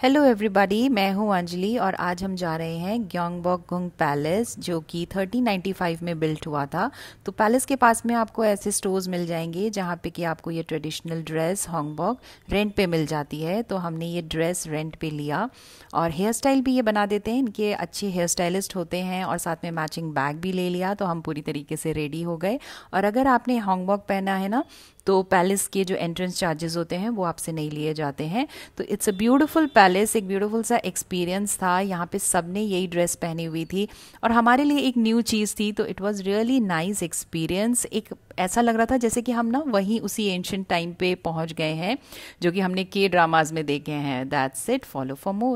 hello everybody मैं हूं अंजलि और आज हम जा रहे हैं ग्योंगबोक गुंग पैलेस जो कि 1395 में बिल्ट हुआ था तो पैलेस के पास में आपको ऐसे स्टोर्स मिल जाएंगे जहां पे कि आपको ये ट्रेडिशनल ड्रेस होंगबॉक रेंट पे मिल जाती है तो हमने ये ड्रेस रेंट पे लिया और हेयर स्टाइल भी ये बना देते हैं इनके अच्छे हेयर स्टाइलिस्ट होते हैं और साथ में मैचिंग बैग भी ले लिया तो हम पूरी तरीके से रेडी हो गए और अगर आपने होंगबॉक पहना है ना तो पैलेस के जो एंट्रेंस चार्जेस होते हैं वो आपसे नहीं लिए जाते हैं तो it's a beautiful palace palace एक ब्यूटीफुल सा एक्सपीरियंस था यहाँ पे सब ने यही ड्रेस पहनी हुई थी और हमारे लिए एक न्यू चीज़ थी तो it was really nice experience एक ऐसा लग रहा था जैसे कि हम ना वहीं उसी एंशंट टाइम पे पहुँच गए हैं जो कि हमने के ड्रामाज में देखे हैं that's it follow for more